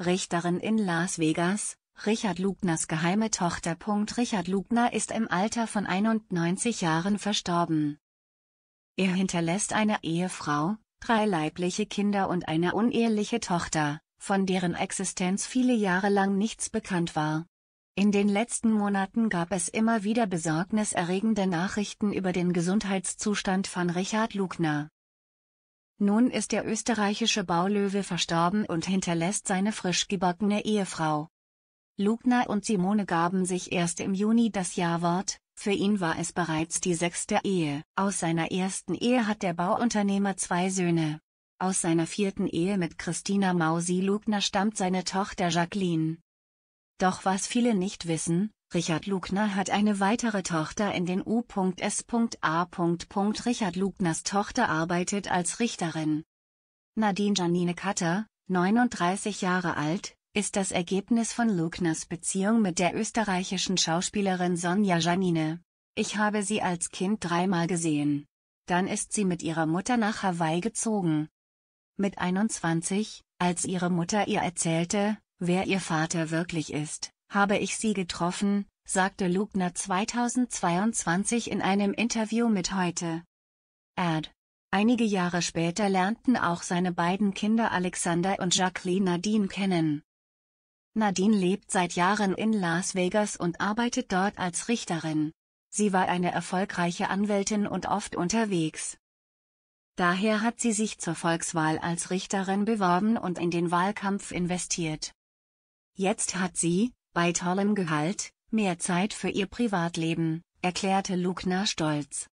Richterin in Las Vegas, Richard Lugners geheime Tochter. Richard Lugner ist im Alter von 91 Jahren verstorben. Er hinterlässt eine Ehefrau, drei leibliche Kinder und eine uneheliche Tochter, von deren Existenz viele Jahre lang nichts bekannt war. In den letzten Monaten gab es immer wieder besorgniserregende Nachrichten über den Gesundheitszustand von Richard Lugner. Nun ist der österreichische Baulöwe verstorben und hinterlässt seine frisch gebackene Ehefrau. Lugner und Simone gaben sich erst im Juni das Jahrwort, für ihn war es bereits die sechste Ehe. Aus seiner ersten Ehe hat der Bauunternehmer zwei Söhne. Aus seiner vierten Ehe mit Christina Mausi Lugner stammt seine Tochter Jacqueline. Doch was viele nicht wissen, Richard Lugner hat eine weitere Tochter in den U.S.A. Richard Lugners Tochter arbeitet als Richterin. Nadine Janine Katter, 39 Jahre alt, ist das Ergebnis von Lugners Beziehung mit der österreichischen Schauspielerin Sonja Janine. Ich habe sie als Kind dreimal gesehen. Dann ist sie mit ihrer Mutter nach Hawaii gezogen. Mit 21, als ihre Mutter ihr erzählte, wer ihr Vater wirklich ist, habe ich sie getroffen, sagte Lugner 2022 in einem Interview mit Heute. Ad. Einige Jahre später lernten auch seine beiden Kinder Alexander und Jacqueline Nadine kennen. Nadine lebt seit Jahren in Las Vegas und arbeitet dort als Richterin. Sie war eine erfolgreiche Anwältin und oft unterwegs. Daher hat sie sich zur Volkswahl als Richterin beworben und in den Wahlkampf investiert. Jetzt hat sie, bei tollem Gehalt, mehr Zeit für ihr Privatleben, erklärte Lugner stolz.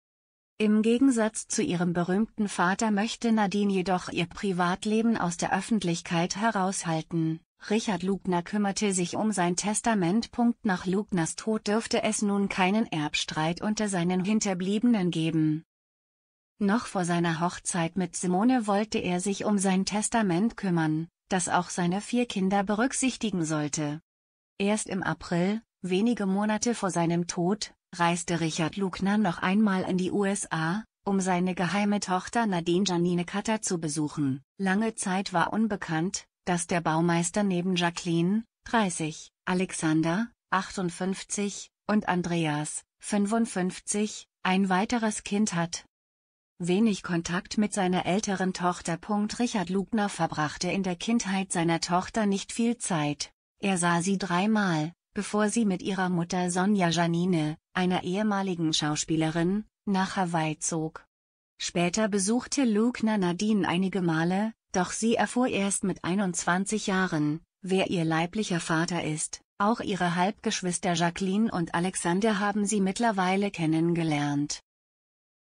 Im Gegensatz zu ihrem berühmten Vater möchte Nadine jedoch ihr Privatleben aus der Öffentlichkeit heraushalten. Richard Lugner kümmerte sich um sein Testament. Nach Lugners Tod dürfte es nun keinen Erbstreit unter seinen Hinterbliebenen geben. Noch vor seiner Hochzeit mit Simone wollte er sich um sein Testament kümmern, das auch seine vier Kinder berücksichtigen sollte. Erst im April, wenige Monate vor seinem Tod, reiste Richard Lugner noch einmal in die USA, um seine geheime Tochter Nadine Janine Cutter zu besuchen. Lange Zeit war unbekannt, dass der Baumeister neben Jacqueline, 30, Alexander, 58, und Andreas, 55, ein weiteres Kind hat. Wenig Kontakt mit seiner älteren Tochter. Richard Lugner verbrachte in der Kindheit seiner Tochter nicht viel Zeit, er sah sie dreimal, bevor sie mit ihrer Mutter Sonja Janine, einer ehemaligen Schauspielerin, nach Hawaii zog. Später besuchte Lugner Nadine einige Male, doch sie erfuhr erst mit 21 Jahren, wer ihr leiblicher Vater ist. Auch ihre Halbgeschwister Jacqueline und Alexander haben sie mittlerweile kennengelernt.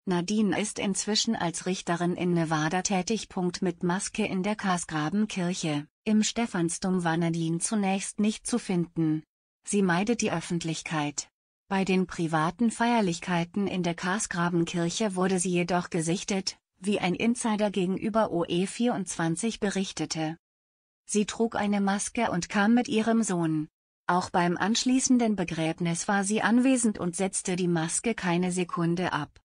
Nadine ist inzwischen als Richterin in Nevada tätig. Mit Maske in der Kasgrabenkirche. Im Stephansdom war Nadine zunächst nicht zu finden. Sie meidet die Öffentlichkeit. Bei den privaten Feierlichkeiten in der Karsgrabenkirche wurde sie jedoch gesichtet, wie ein Insider gegenüber OE24 berichtete. Sie trug eine Maske und kam mit ihrem Sohn. Auch beim anschließenden Begräbnis war sie anwesend und setzte die Maske keine Sekunde ab.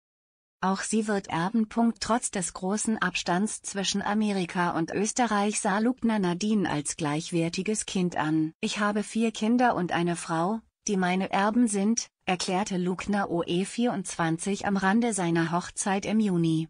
Auch sie wird erben. Trotz des großen Abstands zwischen Amerika und Österreich sah Lugner Nadine als gleichwertiges Kind an. Ich habe vier Kinder und eine Frau, die meine Erben sind, erklärte Lugner e OE24 am Rande seiner Hochzeit im Juni.